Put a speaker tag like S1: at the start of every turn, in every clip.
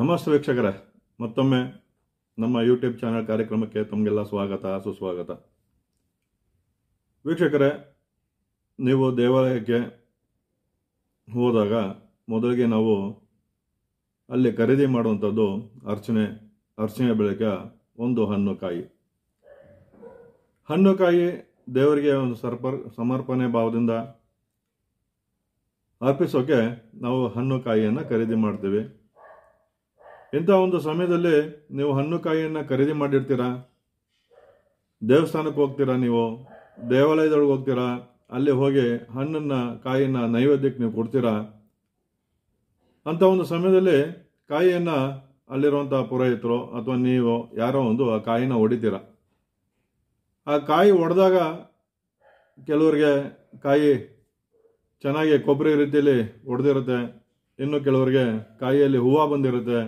S1: ನಮಸ್ತೆ ವೀಕ್ಷಕರೇ ಮತ್ತೊಮ್ಮೆ ನಮ್ಮ ಯೂಟ್ಯೂಬ್ ಚಾನಲ್ ಕಾರ್ಯಕ್ರಮಕ್ಕೆ ತಮಗೆಲ್ಲ ಸ್ವಾಗತ ಸುಸ್ವಾಗತ ವೀಕ್ಷಕರೇ ನೀವು ದೇವಾಲಯಕ್ಕೆ ಹೋದಾಗ ಮೊದಲಿಗೆ ನಾವು ಅಲ್ಲಿ ಖರೀದಿ ಮಾಡುವಂಥದ್ದು ಅರ್ಚನೆ ಅರ್ಚನೆ ಬೆಳಕ ಒಂದು ಹಣ್ಣುಕಾಯಿ ಹಣ್ಣುಕಾಯಿ ದೇವರಿಗೆ ಒಂದು ಸರ್ಪ ಸಮರ್ಪಣೆ ಭಾವದಿಂದ ಅರ್ಪಿಸೋಕೆ ನಾವು ಹಣ್ಣುಕಾಯಿಯನ್ನು ಖರೀದಿ ಮಾಡ್ತೀವಿ ಇಂಥ ಒಂದು ಸಮಯದಲ್ಲಿ ನೀವು ಹಣ್ಣು ಕಾಯಿಯನ್ನು ಖರೀದಿ ಮಾಡಿರ್ತೀರಾ ದೇವಸ್ಥಾನಕ್ಕೆ ಹೋಗ್ತೀರಾ ನೀವು ದೇವಾಲಯದೊಳಗೆ ಹೋಗ್ತೀರಾ ಅಲ್ಲಿ ಹೋಗಿ ಹಣ್ಣನ್ನು ಕಾಯಿಯನ್ನು ನೈವೇದ್ಯಕ್ಕೆ ನೀವು ಕೊಡ್ತೀರಾ ಅಂಥ ಒಂದು ಸಮಯದಲ್ಲಿ ಕಾಯಿಯನ್ನು ಅಲ್ಲಿರುವಂಥ ಪುರೋಹಿತರು ಅಥವಾ ನೀವು ಯಾರೋ ಒಂದು ಆ ಕಾಯಿನ ಹೊಡಿತೀರ ಆ ಕಾಯಿ ಹೊಡೆದಾಗ ಕೆಲವರಿಗೆ ಕಾಯಿ ಚೆನ್ನಾಗಿ ಕೊಬ್ಬರಿ ರೀತಿಯಲ್ಲಿ ಒಡೆದಿರುತ್ತೆ ಇನ್ನು ಕೆಲವರಿಗೆ ಕಾಯಿಯಲ್ಲಿ ಹೂವು ಬಂದಿರುತ್ತೆ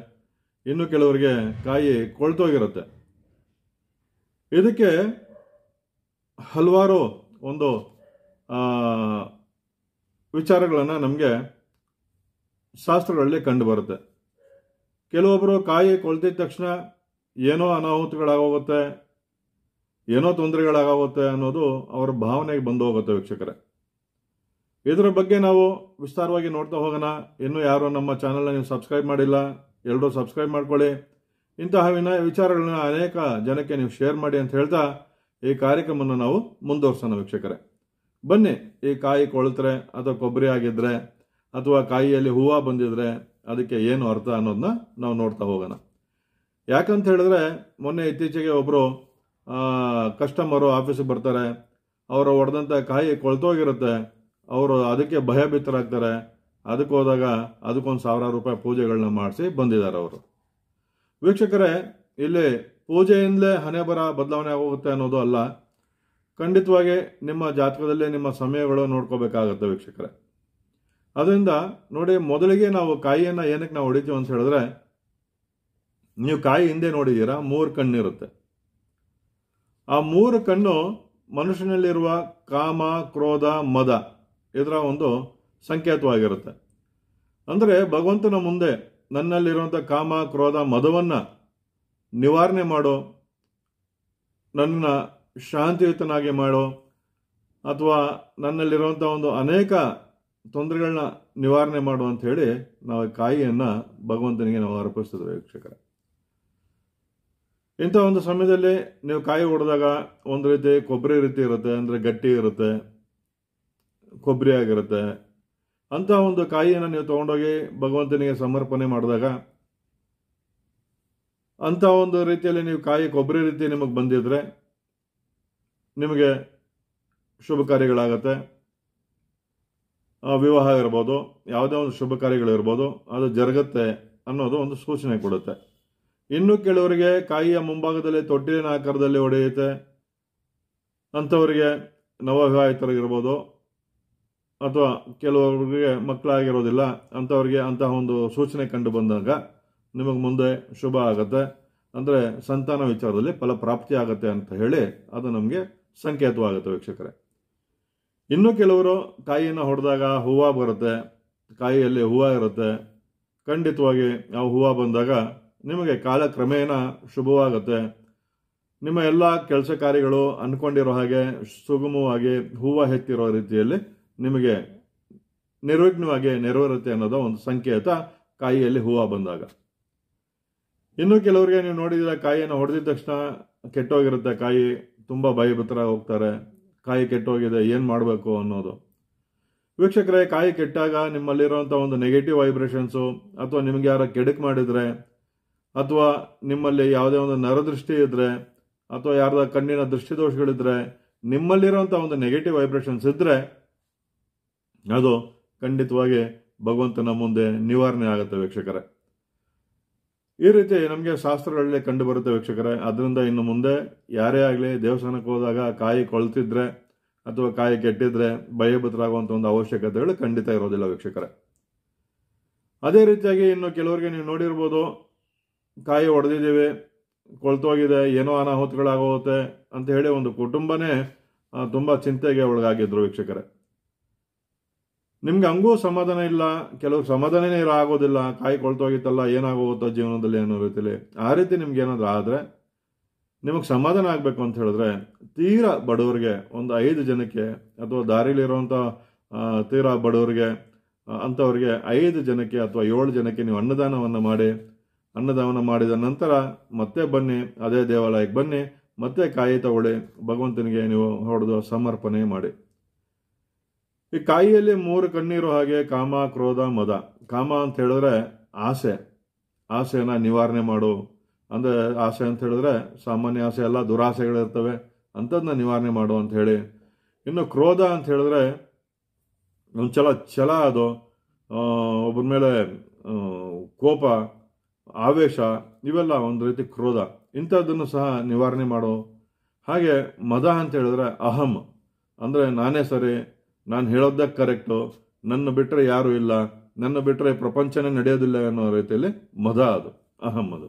S1: ಇನ್ನು ಕೆಲವರಿಗೆ ಕಾಯಿ ಕೊಳ್ತೋಗಿರುತ್ತೆ ಇದಕ್ಕೆ ಹಲವಾರು ಒಂದು ವಿಚಾರಗಳನ್ನು ನಮಗೆ ಶಾಸ್ತ್ರಗಳಲ್ಲಿ ಕಂಡುಬರುತ್ತೆ ಕೆಲವೊಬ್ಬರು ಕಾಯಿ ಕೊಳ್ತಿದ ತಕ್ಷಣ ಏನೋ ಅನಾಹುತಗಳಾಗೋಗುತ್ತೆ ಏನೋ ತೊಂದರೆಗಳಾಗುತ್ತೆ ಅನ್ನೋದು ಅವರ ಭಾವನೆಗೆ ಬಂದು ಹೋಗುತ್ತೆ ವೀಕ್ಷಕರೇ ಇದರ ಬಗ್ಗೆ ನಾವು ವಿಸ್ತಾರವಾಗಿ ನೋಡ್ತಾ ಹೋಗೋಣ ಇನ್ನೂ ಯಾರು ನಮ್ಮ ಚಾನಲ್ನ ನೀವು ಸಬ್ಸ್ಕ್ರೈಬ್ ಮಾಡಿಲ್ಲ ಎಲ್ಲರೂ ಸಬ್ಸ್ಕ್ರೈಬ್ ಮಾಡ್ಕೊಳ್ಳಿ ಇಂತಹ ವಿನ ವಿಚಾರಗಳನ್ನ ಅನೇಕ ಜನಕ್ಕೆ ನೀವು ಶೇರ್ ಮಾಡಿ ಅಂತ ಹೇಳ್ತಾ ಈ ಕಾರ್ಯಕ್ರಮವನ್ನು ನಾವು ಮುಂದುವರ್ಸೋಣ ವೀಕ್ಷಕರೇ ಬನ್ನಿ ಈ ಕಾಯಿ ಕೊಳ್ತರೆ ಅಥವಾ ಕೊಬ್ಬರಿ ಆಗಿದ್ರೆ ಅಥವಾ ಕಾಯಿಯಲ್ಲಿ ಹೂವು ಬಂದಿದ್ರೆ ಅದಕ್ಕೆ ಏನು ಅರ್ಥ ಅನ್ನೋದನ್ನ ನಾವು ನೋಡ್ತಾ ಹೋಗೋಣ ಯಾಕಂತ ಹೇಳಿದ್ರೆ ಮೊನ್ನೆ ಇತ್ತೀಚೆಗೆ ಒಬ್ಬರು ಕಸ್ಟಮರು ಆಫೀಸಿಗೆ ಬರ್ತಾರೆ ಅವರು ಹೊಡೆದಂಥ ಕಾಯಿ ಕೊಳ್ತೋಗಿರುತ್ತೆ ಅವರು ಅದಕ್ಕೆ ಭಯಭೀತರಾಗ್ತಾರೆ ಅದಕ್ಕೆ ಹೋದಾಗ ಅದಕ್ಕೊಂದು ಸಾವಿರಾರು ರೂಪಾಯಿ ಪೂಜೆಗಳನ್ನ ಮಾಡಿಸಿ ಬಂದಿದ್ದಾರೆ ಅವರು ವೀಕ್ಷಕರೇ ಇಲ್ಲಿ ಪೂಜೆಯಿಂದಲೇ ಹಣೆ ಬರ ಬದಲಾವಣೆ ಆಗೋಗುತ್ತೆ ಅನ್ನೋದು ಅಲ್ಲ ಖಂಡಿತವಾಗಿ ನಿಮ್ಮ ಜಾತಕದಲ್ಲಿ ನಿಮ್ಮ ಸಮಯಗಳು ನೋಡ್ಕೋಬೇಕಾಗತ್ತೆ ವೀಕ್ಷಕರೇ ಅದರಿಂದ ನೋಡಿ ಮೊದಲಿಗೆ ನಾವು ಕಾಯಿಯನ್ನು ಏನಕ್ಕೆ ನಾವು ಹೊಡಿತೀವಿ ಅಂತ ಹೇಳಿದ್ರೆ ನೀವು ಕಾಯಿ ಹಿಂದೆ ನೋಡಿದ್ದೀರಾ ಮೂರು ಕಣ್ಣಿರುತ್ತೆ ಆ ಮೂರು ಕಣ್ಣು ಮನುಷ್ಯನಲ್ಲಿರುವ ಕಾಮ ಕ್ರೋಧ ಮದ ಇದರ ಒಂದು ಸಂಕೇತವಾಗಿರುತ್ತೆ ಅಂದರೆ ಭಗವಂತನ ಮುಂದೆ ನನ್ನಲ್ಲಿರುವಂಥ ಕಾಮ ಕ್ರೋಧ ಮದವನ್ನು ನಿವಾರಣೆ ಮಾಡೋ ನನ್ನ ಶಾಂತಿಯುತನಾಗಿ ಮಾಡೋ ಅಥವಾ ನನ್ನಲ್ಲಿರುವಂಥ ಒಂದು ಅನೇಕ ತೊಂದರೆಗಳನ್ನ ನಿವಾರಣೆ ಮಾಡು ಅಂತ ಹೇಳಿ ನಾವು ಕಾಯಿಯನ್ನು ಭಗವಂತನಿಗೆ ನಾವು ಅರ್ಪಿಸ್ತಿದ್ರು ವೀಕ್ಷಕರ ಇಂಥ ಒಂದು ಸಮಯದಲ್ಲಿ ನೀವು ಕಾಯಿ ಹೊಡೆದಾಗ ಒಂದು ರೀತಿ ಕೊಬ್ಬರಿ ರೀತಿ ಇರುತ್ತೆ ಅಂದರೆ ಗಟ್ಟಿ ಇರುತ್ತೆ ಕೊಬ್ಬರಿ ಆಗಿರುತ್ತೆ ಅಂತಹ ಒಂದು ಕಾಯಿಯನ್ನು ನೀವು ತಗೊಂಡೋಗಿ ಭಗವಂತನಿಗೆ ಸಮರ್ಪಣೆ ಮಾಡಿದಾಗ ಅಂಥ ಒಂದು ರೀತಿಯಲ್ಲಿ ನೀವು ಕಾಯಿ ಕೊಬ್ಬರಿ ರೀತಿ ನಿಮಗೆ ಬಂದಿದ್ರೆ ನಿಮಗೆ ಶುಭ ಕಾರ್ಯಗಳಾಗತ್ತೆ ವಿವಾಹ ಇರ್ಬೋದು ಯಾವುದೇ ಒಂದು ಶುಭ ಕಾರ್ಯಗಳಿರ್ಬೋದು ಅದು ಜರುಗತ್ತೆ ಅನ್ನೋದು ಒಂದು ಸೂಚನೆ ಕೊಡುತ್ತೆ ಇನ್ನು ಕೆಲವರಿಗೆ ಕಾಯಿಯ ಮುಂಭಾಗದಲ್ಲಿ ತೊಟ್ಟಿನ ಆಕಾರದಲ್ಲಿ ಒಡೆಯುತ್ತೆ ಅಂಥವರಿಗೆ ನವವಿವಾಹಿತರಾಗಿರ್ಬೋದು ಅಥವಾ ಕೆಲವರಿಗೆ ಮಕ್ಕಳಾಗಿರೋದಿಲ್ಲ ಅಂಥವ್ರಿಗೆ ಅಂತಹ ಒಂದು ಸೂಚನೆ ಕಂಡು ಬಂದಾಗ ನಿಮಗೆ ಮುಂದೆ ಶುಭ ಆಗುತ್ತೆ ಅಂದರೆ ಸಂತಾನ ವಿಚಾರದಲ್ಲಿ ಫಲಪ್ರಾಪ್ತಿ ಆಗುತ್ತೆ ಅಂತ ಹೇಳಿ ಅದು ನಮಗೆ ಸಂಕೇತವಾಗುತ್ತೆ ವೀಕ್ಷಕರೇ ಇನ್ನು ಕೆಲವರು ಕಾಯಿಯನ್ನು ಹೊಡೆದಾಗ ಹೂವು ಬರುತ್ತೆ ಕಾಯಿಯಲ್ಲಿ ಹೂವು ಇರುತ್ತೆ ಖಂಡಿತವಾಗಿ ಆ ಹೂವು ಬಂದಾಗ ನಿಮಗೆ ಕಾಲಕ್ರಮೇಣ ಶುಭವಾಗುತ್ತೆ ನಿಮ್ಮ ಎಲ್ಲ ಕೆಲಸ ಕಾರ್ಯಗಳು ಅಂದ್ಕೊಂಡಿರೋ ಹಾಗೆ ಸುಗಮವಾಗಿ ಹೂವು ಹೆತ್ತಿರೋ ರೀತಿಯಲ್ಲಿ ನಿಮಗೆ ನಿರ್ವಿಘ್ನವಾಗಿ ನೆರವೇರುತ್ತೆ ಅನ್ನೋದು ಒಂದು ಸಂಕೇತ ಕಾಯಿಯಲ್ಲಿ ಹೂವು ಬಂದಾಗ ಇನ್ನು ಕೆಲವರಿಗೆ ನೀವು ನೋಡಿದ್ರೆ ಕಾಯಿಯನ್ನು ಹೊಡೆದಿದ ತಕ್ಷಣ ಕೆಟ್ಟೋಗಿರುತ್ತೆ ಕಾಯಿ ತುಂಬ ಭಯಭತ್ರ ಹೋಗ್ತಾರೆ ಕಾಯಿ ಕೆಟ್ಟೋಗಿದೆ ಏನು ಮಾಡಬೇಕು ಅನ್ನೋದು ವೀಕ್ಷಕರೇ ಕಾಯಿ ಕೆಟ್ಟಾಗ ನಿಮ್ಮಲ್ಲಿರುವಂಥ ಒಂದು ನೆಗೆಟಿವ್ ವೈಬ್ರೇಷನ್ಸು ಅಥವಾ ನಿಮಗೆ ಯಾರೋ ಕೆಡಕ್ ಮಾಡಿದರೆ ಅಥವಾ ನಿಮ್ಮಲ್ಲಿ ಯಾವುದೇ ಒಂದು ನರದೃಷ್ಟಿ ಇದ್ದರೆ ಅಥವಾ ಯಾರ್ದ ಕಣ್ಣಿನ ದೃಷ್ಟಿದೋಷಗಳಿದ್ರೆ ನಿಮ್ಮಲ್ಲಿರೋಂಥ ಒಂದು ನೆಗೆಟಿವ್ ವೈಬ್ರೇಷನ್ಸ್ ಇದ್ದರೆ ಅದು ಖಂಡಿತವಾಗಿ ಭಗವಂತನ ಮುಂದೆ ನಿವಾರಣೆ ಆಗುತ್ತೆ ವೀಕ್ಷಕರೇ ಈ ರೀತಿ ನಮಗೆ ಶಾಸ್ತ್ರಗಳಲ್ಲಿ ಕಂಡು ಬರುತ್ತೆ ವೀಕ್ಷಕರೇ ಅದರಿಂದ ಇನ್ನು ಮುಂದೆ ಯಾರೇ ಆಗಲಿ ದೇವಸ್ಥಾನಕ್ಕೆ ಹೋದಾಗ ಕಾಯಿ ಕೊಳ್ತಿದ್ರೆ ಅಥವಾ ಕಾಯಿ ಕೆಟ್ಟಿದ್ರೆ ಭಯಭದ್ರಾಗುವಂಥ ಒಂದು ಅವಶ್ಯಕತೆಗಳು ಖಂಡಿತ ಇರೋದಿಲ್ಲ ವೀಕ್ಷಕರೇ ಅದೇ ರೀತಿಯಾಗಿ ಇನ್ನು ಕೆಲವರಿಗೆ ನೀವು ನೋಡಿರ್ಬೋದು ಕಾಯಿ ಹೊಡೆದಿದ್ದೀವಿ ಕೊಳ್ತೋಗಿದೆ ಏನೋ ಅನಾಹುತಗಳಾಗೋಗುತ್ತೆ ಅಂತ ಹೇಳಿ ಒಂದು ಕುಟುಂಬನೇ ತುಂಬ ಚಿಂತೆಗೆ ಒಳಗಾಗಿದ್ರು ವೀಕ್ಷಕರೇ ನಿಮ್ಗೆ ಹಂಗೂ ಸಮಾಧಾನ ಇಲ್ಲ ಕೆಲವ್ರು ಸಮಾಧಾನನೇ ಆಗೋದಿಲ್ಲ ಕಾಯಿ ಕೊಳ್ತೋಗಿತ್ತಲ್ಲ ಏನಾಗೋಗುತ್ತೋ ಜೀವನದಲ್ಲಿ ಅನ್ನೋ ರೀತಿಲಿ ಆ ರೀತಿ ನಿಮ್ಗೆ ಏನಾದರೂ ಆದರೆ ನಿಮಗೆ ಸಮಾಧಾನ ಆಗಬೇಕು ಅಂತ ಹೇಳಿದ್ರೆ ತೀರಾ ಬಡವರಿಗೆ ಒಂದು ಐದು ಜನಕ್ಕೆ ಅಥವಾ ದಾರಿಲಿರುವಂಥ ತೀರಾ ಬಡವರಿಗೆ ಅಂಥವ್ರಿಗೆ ಐದು ಜನಕ್ಕೆ ಅಥವಾ ಏಳು ಜನಕ್ಕೆ ನೀವು ಅನ್ನದಾನವನ್ನು ಮಾಡಿ ಅನ್ನದಾನ ಮಾಡಿದ ನಂತರ ಮತ್ತೆ ಬನ್ನಿ ಅದೇ ದೇವಾಲಯಕ್ಕೆ ಬನ್ನಿ ಮತ್ತೆ ಕಾಯಿ ತಗೊಳ್ಳಿ ಭಗವಂತನಿಗೆ ನೀವು ಹೊಡೆದು ಸಮರ್ಪಣೆ ಮಾಡಿ ಈ ಕಾಯಿಯಲ್ಲಿ ಮೂರು ಕಣ್ಣೀರು ಹಾಗೆ ಕಾಮ ಕ್ರೋಧ ಮದ ಕಾಮ ಅಂತ ಹೇಳಿದ್ರೆ ಆಸೆ ಆಸೆನ ನಿವಾರಣೆ ಮಾಡು ಅಂದರೆ ಆಸೆ ಅಂತ ಹೇಳಿದ್ರೆ ಸಾಮಾನ್ಯ ಆಸೆ ಎಲ್ಲ ದುರಾಸೆಗಳಿರ್ತವೆ ಅಂಥದ್ದನ್ನ ನಿವಾರಣೆ ಮಾಡು ಅಂತ ಹೇಳಿ ಇನ್ನು ಕ್ರೋಧ ಅಂತ ಹೇಳಿದ್ರೆ ಒಂದು ಛಲ ಛಲ ಅದು ಒಬ್ಬರ ಮೇಲೆ ಕೋಪ ಆವೇಶ ಇವೆಲ್ಲ ಒಂದು ರೀತಿ ಕ್ರೋಧ ಇಂಥದ್ದನ್ನು ಸಹ ನಿವಾರಣೆ ಮಾಡು ಹಾಗೆ ಮದ ಅಂತ ಹೇಳಿದ್ರೆ ಅಹಂ ಅಂದರೆ ನಾನೇ ಸರಿ ನಾನು ಹೇಳೋದಕ್ಕೆ ಕರೆಕ್ಟು ನನ್ನ ಬಿಟ್ಟರೆ ಯಾರೂ ಇಲ್ಲ ನನ್ನ ಬಿಟ್ಟರೆ ಪ್ರಪಂಚನೇ ನಡೆಯೋದಿಲ್ಲ ಅನ್ನೋ ರೀತಿಯಲ್ಲಿ ಮದ ಅದು ಅಹಮ್ಮದು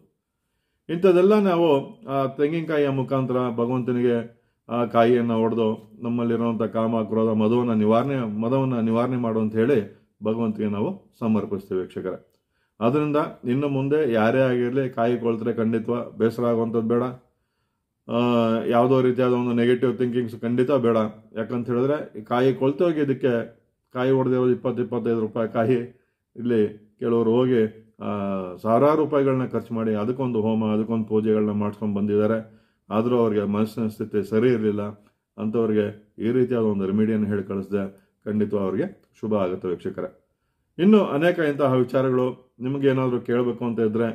S1: ಇಂಥದ್ದೆಲ್ಲ ನಾವು ಆ ತೆಂಗಿನಕಾಯಿಯ ಮುಖಾಂತರ ಭಗವಂತನಿಗೆ ಆ ಕಾಯಿಯನ್ನು ಹೊಡೆದು ನಮ್ಮಲ್ಲಿರುವಂಥ ಕಾಮ ಕ್ರೋಧ ಮದವನ್ನ ನಿವಾರಣೆ ಮದವನ್ನು ನಿವಾರಣೆ ಮಾಡು ಅಂತ ಹೇಳಿ ಭಗವಂತನಿಗೆ ನಾವು ಸಮರ್ಪಿಸ್ತೇವೆ ವೀಕ್ಷಕರೇ ಅದರಿಂದ ಇನ್ನು ಮುಂದೆ ಯಾರೇ ಆಗಿರಲಿ ಕಾಯಿ ಕೊಳ್ತರೆ ಖಂಡಿತವ ಬೇಸರ ಆಗುವಂಥದ್ದು ಬೇಡ ಯಾವುದೋ ರೀತಿಯಾದ ಒಂದು ನೆಗೆಟಿವ್ ಥಿಂಕಿಂಗ್ಸ್ ಖಂಡಿತ ಬೇಡ ಯಾಕಂತ ಹೇಳಿದ್ರೆ ಕಾಯಿ ಕೊಳ್ತೋಗಿ ಇದಕ್ಕೆ ಕಾಯಿ ಹೊಡೆದಿರೋದು ಇಪ್ಪತ್ತು ಇಪ್ಪತ್ತೈದು ರೂಪಾಯಿ ಕಾಯಿ ಇಲ್ಲಿ ಕೆಲವರು ಹೋಗಿ ಸಾವಿರಾರು ರೂಪಾಯಿಗಳನ್ನ ಖರ್ಚು ಮಾಡಿ ಅದಕ್ಕೊಂದು ಹೋಮ ಅದಕ್ಕೊಂದು ಪೂಜೆಗಳನ್ನ ಮಾಡ್ಕೊಂಡು ಬಂದಿದ್ದಾರೆ ಆದರೂ ಅವ್ರಿಗೆ ಮನಸ್ಸಿನ ಸ್ಥಿತಿ ಸರಿ ಇರಲಿಲ್ಲ ಅಂಥವ್ರಿಗೆ ಈ ರೀತಿಯಾದ ಒಂದು ರೆಮಿಡಿಯನ್ನು ಹೇಳಿ ಕಳಿಸಿದೆ ಖಂಡಿತ ಅವರಿಗೆ ಶುಭ ಆಗುತ್ತೆ ವೀಕ್ಷಕರೇ ಇನ್ನು ಅನೇಕ ಇಂತಹ ವಿಚಾರಗಳು ನಿಮಗೇನಾದರೂ ಕೇಳಬೇಕು ಅಂತ ಇದ್ದರೆ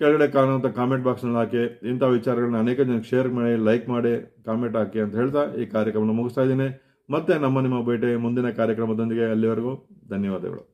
S1: ಕೆಳಗಡೆ ಕಾಣುವಂಥ ಕಾಮೆಂಟ್ ಬಾಕ್ಸ್ನಲ್ಲಿ ಹಾಕಿ ಇಂಥ ವಿಚಾರಗಳನ್ನ ಅನೇಕ ಜನಕ್ಕೆ ಶೇರ್ ಮಾಡಿ ಲೈಕ್ ಮಾಡಿ ಕಾಮೆಂಟ್ ಹಾಕಿ ಅಂತ ಹೇಳ್ತಾ ಈ ಕಾರ್ಯಕ್ರಮವನ್ನು ಮುಗಿಸ್ತಾ ಇದ್ದೀನಿ ಮತ್ತೆ ನಮ್ಮ ನಿಮ್ಮ ಭೇಟಿ ಮುಂದಿನ ಕಾರ್ಯಕ್ರಮದೊಂದಿಗೆ ಅಲ್ಲಿವರೆಗೂ ಧನ್ಯವಾದಗಳು